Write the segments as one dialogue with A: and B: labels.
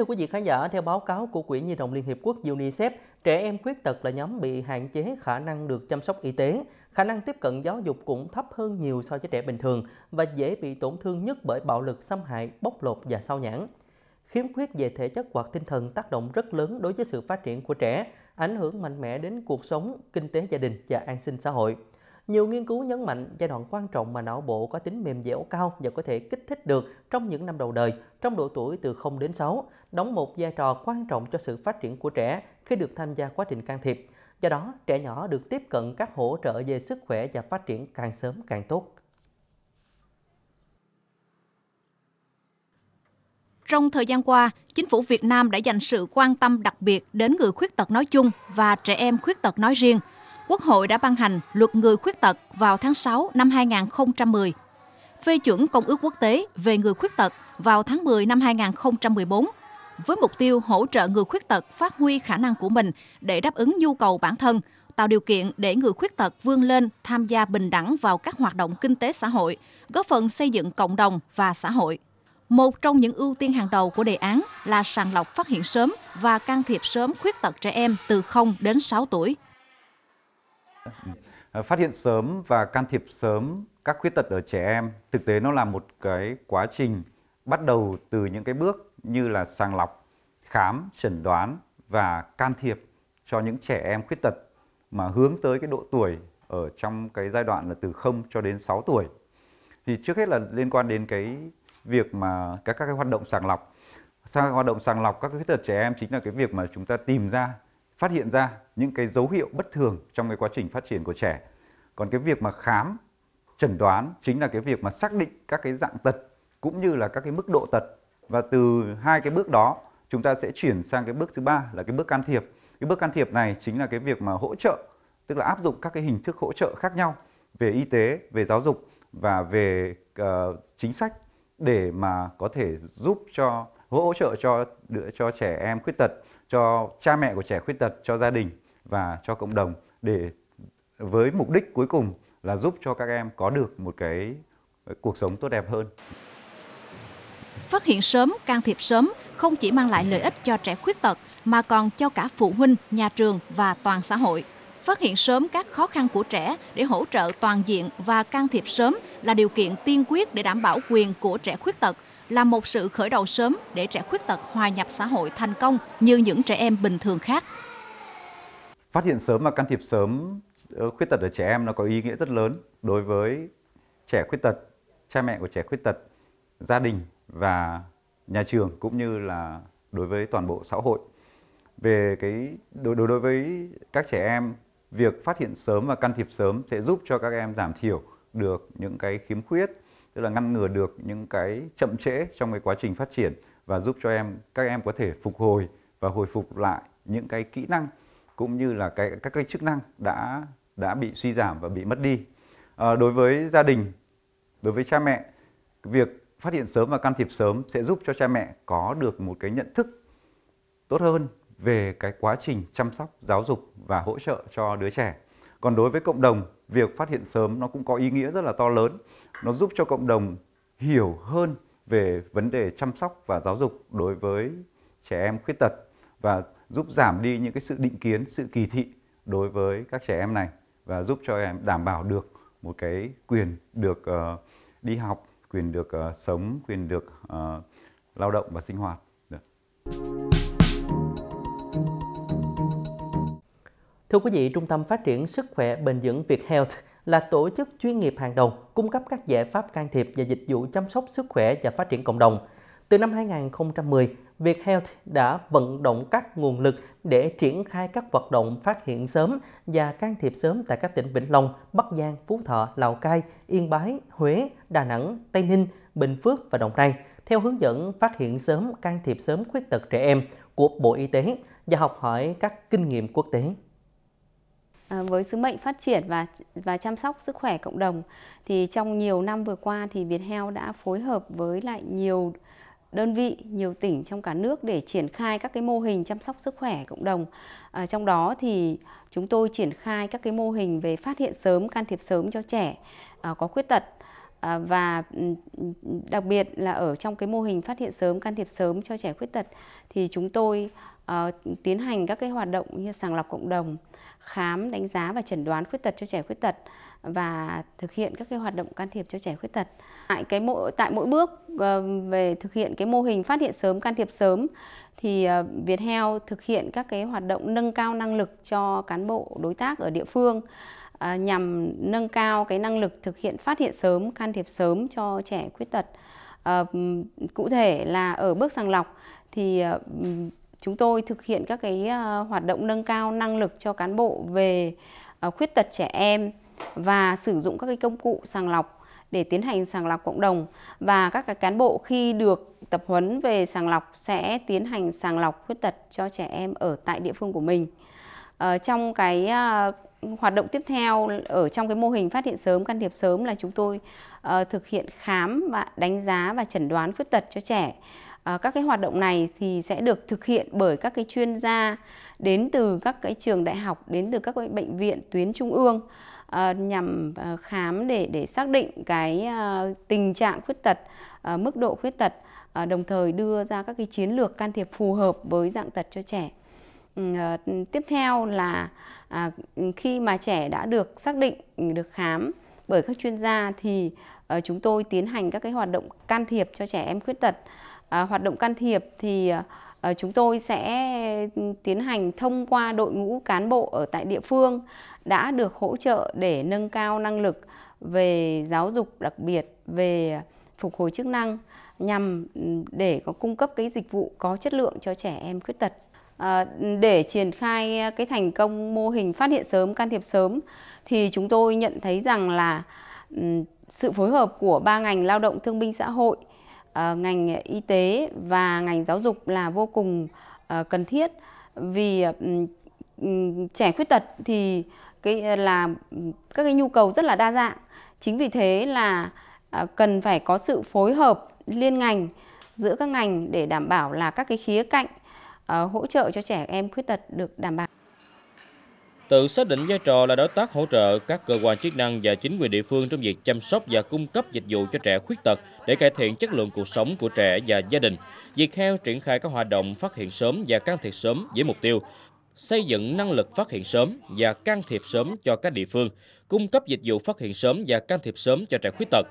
A: thưa quý vị khán giả, theo báo cáo của Quỹ Nhi đồng Liên Hiệp Quốc UNICEF, trẻ em khuyết tật là nhóm bị hạn chế khả năng được chăm sóc y tế, khả năng tiếp cận giáo dục cũng thấp hơn nhiều so với trẻ bình thường và dễ bị tổn thương nhất bởi bạo lực, xâm hại, bóc lột và sao nhãn. Khiếm khuyết về thể chất hoặc tinh thần tác động rất lớn đối với sự phát triển của trẻ, ảnh hưởng mạnh mẽ đến cuộc sống, kinh tế gia đình và an sinh xã hội. Nhiều nghiên cứu nhấn mạnh giai đoạn quan trọng mà não bộ có tính mềm dẻo cao và có thể kích thích được trong những năm đầu đời, trong độ tuổi từ 0 đến 6, đóng một vai trò quan trọng cho sự phát triển của trẻ khi được tham gia quá trình can thiệp. Do đó, trẻ nhỏ được tiếp cận các hỗ trợ về sức khỏe và phát triển càng sớm càng tốt.
B: Trong thời gian qua, chính phủ Việt Nam đã dành sự quan tâm đặc biệt đến người khuyết tật nói chung và trẻ em khuyết tật nói riêng – Quốc hội đã ban hành Luật người khuyết tật vào tháng 6 năm 2010, phê chuẩn Công ước quốc tế về người khuyết tật vào tháng 10 năm 2014 với mục tiêu hỗ trợ người khuyết tật phát huy khả năng của mình để đáp ứng nhu cầu bản thân, tạo điều kiện để người khuyết tật vươn lên tham gia bình đẳng vào các hoạt động kinh tế xã hội, góp phần xây dựng cộng đồng và xã hội. Một trong những ưu tiên hàng đầu của đề án là sàng lọc phát hiện sớm và can thiệp sớm khuyết tật trẻ em từ 0 đến 6 tuổi.
C: Ừ. phát hiện sớm và can thiệp sớm các khuyết tật ở trẻ em thực tế nó là một cái quá trình bắt đầu từ những cái bước như là sàng lọc khám chẩn đoán và can thiệp cho những trẻ em khuyết tật mà hướng tới cái độ tuổi ở trong cái giai đoạn là từ 0 cho đến 6 tuổi thì trước hết là liên quan đến cái việc mà các các cái hoạt động sàng lọc sang hoạt động sàng lọc các khuyết tật trẻ em chính là cái việc mà chúng ta tìm ra phát hiện ra những cái dấu hiệu bất thường trong cái quá trình phát triển của trẻ. Còn cái việc mà khám, chẩn đoán chính là cái việc mà xác định các cái dạng tật cũng như là các cái mức độ tật. Và từ hai cái bước đó, chúng ta sẽ chuyển sang cái bước thứ ba là cái bước can thiệp. Cái bước can thiệp này chính là cái việc mà hỗ trợ, tức là áp dụng các cái hình thức hỗ trợ khác nhau về y tế, về giáo dục và về uh, chính sách để mà có thể giúp cho hỗ trợ cho cho trẻ em khuyết tật cho cha mẹ của trẻ khuyết tật, cho gia đình và cho cộng đồng để với mục đích cuối cùng là giúp cho các em có được một cái cuộc sống tốt đẹp hơn.
B: Phát hiện sớm, can thiệp sớm không chỉ mang lại lợi ích cho trẻ khuyết tật mà còn cho cả phụ huynh, nhà trường và toàn xã hội. Phát hiện sớm các khó khăn của trẻ để hỗ trợ toàn diện và can thiệp sớm là điều kiện tiên quyết để đảm bảo quyền của trẻ khuyết tật là một sự khởi đầu sớm để trẻ khuyết tật hòa nhập xã hội thành công như những trẻ em bình thường khác.
C: Phát hiện sớm và can thiệp sớm ờ, khuyết tật ở trẻ em nó có ý nghĩa rất lớn đối với trẻ khuyết tật, cha mẹ của trẻ khuyết tật, gia đình và nhà trường cũng như là đối với toàn bộ xã hội. Về cái đối đối với các trẻ em, việc phát hiện sớm và can thiệp sớm sẽ giúp cho các em giảm thiểu được những cái khiếm khuyết tức là ngăn ngừa được những cái chậm trễ trong cái quá trình phát triển và giúp cho em các em có thể phục hồi và hồi phục lại những cái kỹ năng cũng như là cái các cái chức năng đã đã bị suy giảm và bị mất đi à, đối với gia đình đối với cha mẹ việc phát hiện sớm và can thiệp sớm sẽ giúp cho cha mẹ có được một cái nhận thức tốt hơn về cái quá trình chăm sóc giáo dục và hỗ trợ cho đứa trẻ còn đối với cộng đồng việc phát hiện sớm nó cũng có ý nghĩa rất là to lớn nó giúp cho cộng đồng hiểu hơn về vấn đề chăm sóc và giáo dục đối với trẻ em khuyết tật và giúp giảm đi những cái sự định kiến sự kỳ thị đối với các trẻ em này và giúp cho em đảm bảo được một cái quyền được uh, đi học quyền được uh, sống quyền được
A: uh, lao động và
C: sinh hoạt được.
A: Thưa quý vị, Trung tâm Phát triển Sức khỏe Bền vững Việt Health là tổ chức chuyên nghiệp hàng đầu cung cấp các giải pháp can thiệp và dịch vụ chăm sóc sức khỏe và phát triển cộng đồng. Từ năm 2010, Việt Health đã vận động các nguồn lực để triển khai các hoạt động phát hiện sớm và can thiệp sớm tại các tỉnh Vĩnh Long, Bắc Giang, Phú Thọ, Lào Cai, Yên Bái, Huế, Đà Nẵng, Tây Ninh, Bình Phước và Đồng Nai theo hướng dẫn phát hiện sớm can thiệp sớm khuyết tật trẻ em của Bộ Y tế và học hỏi các kinh nghiệm quốc tế.
D: À, với sứ mệnh phát triển và và chăm sóc sức khỏe cộng đồng thì trong nhiều năm vừa qua thì Viettel đã phối hợp với lại nhiều đơn vị, nhiều tỉnh trong cả nước để triển khai các cái mô hình chăm sóc sức khỏe cộng đồng. À, trong đó thì chúng tôi triển khai các cái mô hình về phát hiện sớm, can thiệp sớm cho trẻ à, có khuyết tật à, và ừ, ừ, đặc biệt là ở trong cái mô hình phát hiện sớm, can thiệp sớm cho trẻ khuyết tật thì chúng tôi Ờ, tiến hành các cái hoạt động như sàng lọc cộng đồng, khám, đánh giá và chẩn đoán khuyết tật cho trẻ khuyết tật và thực hiện các cái hoạt động can thiệp cho trẻ khuyết tật. Tại cái mỗi tại mỗi bước ờ, về thực hiện cái mô hình phát hiện sớm, can thiệp sớm thì uh, Viettel thực hiện các cái hoạt động nâng cao năng lực cho cán bộ đối tác ở địa phương nhằm nâng cao cái năng lực thực hiện phát hiện sớm, can thiệp sớm cho trẻ khuyết tật. cụ thể là ở bước sàng lọc thì chúng tôi thực hiện các cái à, hoạt động nâng cao năng lực cho cán bộ về à, khuyết tật trẻ em và sử dụng các cái công cụ sàng lọc để tiến hành sàng lọc cộng đồng và các cái cán bộ khi được tập huấn về sàng lọc sẽ tiến hành sàng lọc khuyết tật cho trẻ em ở tại địa phương của mình. Ờ, trong cái uh, hoạt động tiếp theo ở trong cái mô hình phát hiện sớm can thiệp sớm là chúng tôi uh, thực hiện khám và đánh giá và chẩn đoán khuyết tật cho trẻ Ờ, các cái hoạt động này thì sẽ được thực hiện bởi các cái chuyên gia đến từ các cái trường đại học đến từ các cái bệnh viện tuyến trung ương ờ, nhằm ờ, khám để để xác định cái tình trạng khuyết tật mức độ khuyết tật đồng thời đưa ra các cái chiến lược can thiệp phù hợp với dạng tật cho trẻ ừ, tiếp theo là à, khi mà trẻ đã được xác định ừ, được khám bởi các chuyên gia thì chúng tôi tiến hành các cái hoạt động can thiệp cho trẻ em khuyết tật à, hoạt động can thiệp thì à, à, chúng tôi sẽ tiến hành thông qua đội ngũ cán bộ ở tại địa phương đã được hỗ trợ để nâng cao năng lực về giáo dục đặc biệt về phục hồi chức năng nhằm để có cung cấp cái dịch vụ có chất lượng cho trẻ em khuyết tật À, để triển khai cái thành công mô hình phát hiện sớm can thiệp sớm thì chúng tôi nhận thấy rằng là sự phối hợp của ba ngành lao động thương binh xã hội Ờ, ngành y tế và ngành giáo dục là vô cùng ờ, cần thiết vì trẻ khuyết tật thì cái ờ, là các cái nhu cầu rất là đa dạng chính vì thế là cần phải có sự phối hợp liên ngành giữa các ngành để đảm bảo là các cái khía cạnh hỗ trợ cho trẻ em khuyết tật được đảm bảo
E: tự xác định vai trò là đối tác hỗ trợ các cơ quan chức năng và chính quyền địa phương trong việc chăm sóc và cung cấp dịch vụ cho trẻ khuyết tật để cải thiện chất lượng cuộc sống của trẻ và gia đình. Việc Viettel triển khai các hoạt động phát hiện sớm và can thiệp sớm với mục tiêu xây dựng năng lực phát hiện sớm và can thiệp sớm cho các địa phương, cung cấp dịch vụ phát hiện sớm và can thiệp sớm cho trẻ khuyết tật,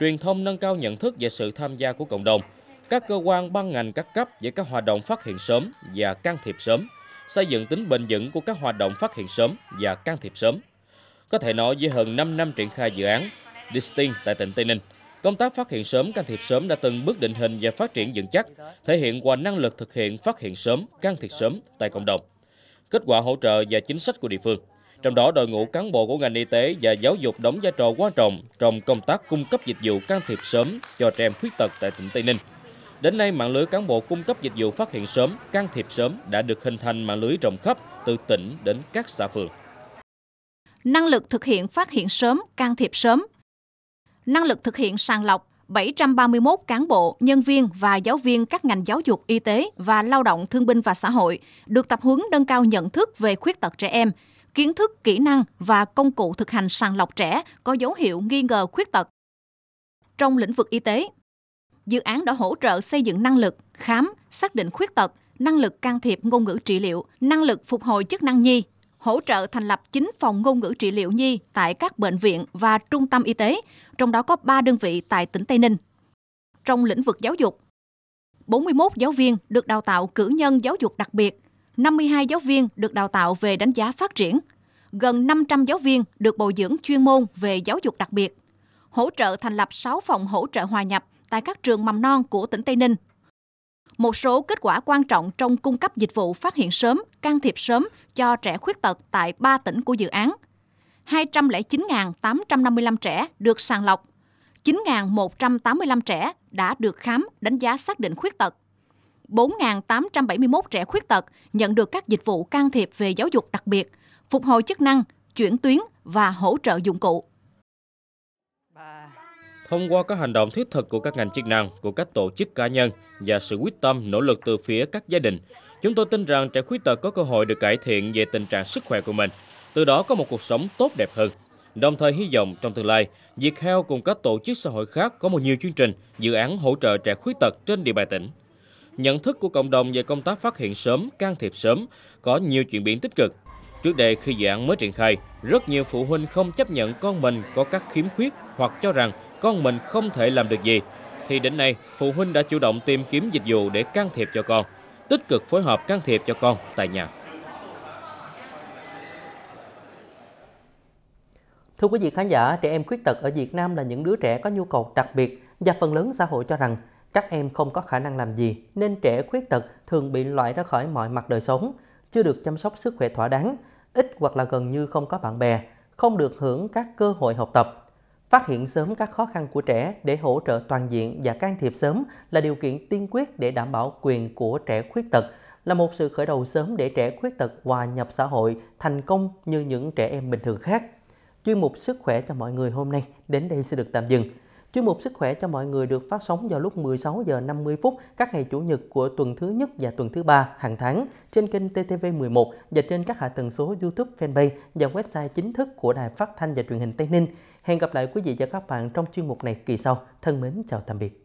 E: truyền thông nâng cao nhận thức về sự tham gia của cộng đồng, các cơ quan ban ngành các cấp về các hoạt động phát hiện sớm và can thiệp sớm xây dựng tính bền vững của các hoạt động phát hiện sớm và can thiệp sớm. Có thể nói với hơn 5 năm triển khai dự án Distinct tại tỉnh Tây Ninh, công tác phát hiện sớm, can thiệp sớm đã từng bước định hình và phát triển vững chắc, thể hiện qua năng lực thực hiện phát hiện sớm, can thiệp sớm tại cộng đồng. Kết quả hỗ trợ và chính sách của địa phương, trong đó đội ngũ cán bộ của ngành y tế và giáo dục đóng vai trò quan trọng trong công tác cung cấp dịch vụ can thiệp sớm cho trẻ em khuyết tật tại tỉnh Tây Ninh. Đến nay, mạng lưới cán bộ cung cấp dịch vụ phát hiện sớm, can thiệp sớm đã được hình thành mạng lưới rộng khắp từ tỉnh đến các xã phường.
B: Năng lực thực hiện phát hiện sớm, can thiệp sớm. Năng lực thực hiện sàng lọc 731 cán bộ, nhân viên và giáo viên các ngành giáo dục, y tế và lao động, thương binh và xã hội được tập huấn nâng cao nhận thức về khuyết tật trẻ em, kiến thức, kỹ năng và công cụ thực hành sàng lọc trẻ có dấu hiệu nghi ngờ khuyết tật. Trong lĩnh vực y tế, dự án đã hỗ trợ xây dựng năng lực, khám, xác định khuyết tật, năng lực can thiệp ngôn ngữ trị liệu, năng lực phục hồi chức năng nhi, hỗ trợ thành lập 9 phòng ngôn ngữ trị liệu nhi tại các bệnh viện và trung tâm y tế, trong đó có 3 đơn vị tại tỉnh Tây Ninh. Trong lĩnh vực giáo dục, 41 giáo viên được đào tạo cử nhân giáo dục đặc biệt, 52 giáo viên được đào tạo về đánh giá phát triển, gần 500 giáo viên được bồi dưỡng chuyên môn về giáo dục đặc biệt, hỗ trợ thành lập 6 phòng hỗ trợ hòa nhập tại các trường mầm non của tỉnh Tây Ninh. Một số kết quả quan trọng trong cung cấp dịch vụ phát hiện sớm, can thiệp sớm cho trẻ khuyết tật tại 3 tỉnh của dự án. 209.855 trẻ được sàng lọc, 9.185 trẻ đã được khám đánh giá xác định khuyết tật. 4.871 trẻ khuyết tật nhận được các dịch vụ can thiệp về giáo dục đặc biệt, phục hồi chức năng, chuyển tuyến và hỗ trợ dụng cụ.
E: Bà... Thông qua các hành động thiết thực của các ngành chức năng, của các tổ chức cá nhân và sự quyết tâm nỗ lực từ phía các gia đình, chúng tôi tin rằng trẻ khuyết tật có cơ hội được cải thiện về tình trạng sức khỏe của mình, từ đó có một cuộc sống tốt đẹp hơn. Đồng thời hy vọng trong tương lai, Việt Heo cùng các tổ chức xã hội khác có một nhiều chương trình, dự án hỗ trợ trẻ khuyết tật trên địa bàn tỉnh. Nhận thức của cộng đồng về công tác phát hiện sớm, can thiệp sớm có nhiều chuyển biến tích cực. Trước đây khi dự án mới triển khai, rất nhiều phụ huynh không chấp nhận con mình có các khiếm khuyết hoặc cho rằng con mình không thể làm được gì, thì đến nay phụ huynh đã chủ động tìm kiếm dịch vụ để can thiệp cho con, tích cực phối hợp can thiệp cho con tại nhà.
A: Thưa quý vị khán giả, trẻ em khuyết tật ở Việt Nam là những đứa trẻ có nhu cầu đặc biệt và phần lớn xã hội cho rằng các em không có khả năng làm gì nên trẻ khuyết tật thường bị loại ra khỏi mọi mặt đời sống, chưa được chăm sóc sức khỏe thỏa đáng, ít hoặc là gần như không có bạn bè, không được hưởng các cơ hội học tập, Phát hiện sớm các khó khăn của trẻ để hỗ trợ toàn diện và can thiệp sớm là điều kiện tiên quyết để đảm bảo quyền của trẻ khuyết tật, là một sự khởi đầu sớm để trẻ khuyết tật hòa nhập xã hội thành công như những trẻ em bình thường khác. Chuyên mục Sức khỏe cho mọi người hôm nay đến đây sẽ được tạm dừng. Chuyên mục Sức khỏe cho mọi người được phát sóng vào lúc 16 giờ 50 phút các ngày chủ nhật của tuần thứ nhất và tuần thứ ba hàng tháng trên kênh TTV11 và trên các hạ tầng số YouTube fanpage và website chính thức của Đài Phát thanh và Truyền hình Tây Ninh. Hẹn gặp lại quý vị và các bạn trong chuyên mục này kỳ sau. Thân mến chào tạm biệt.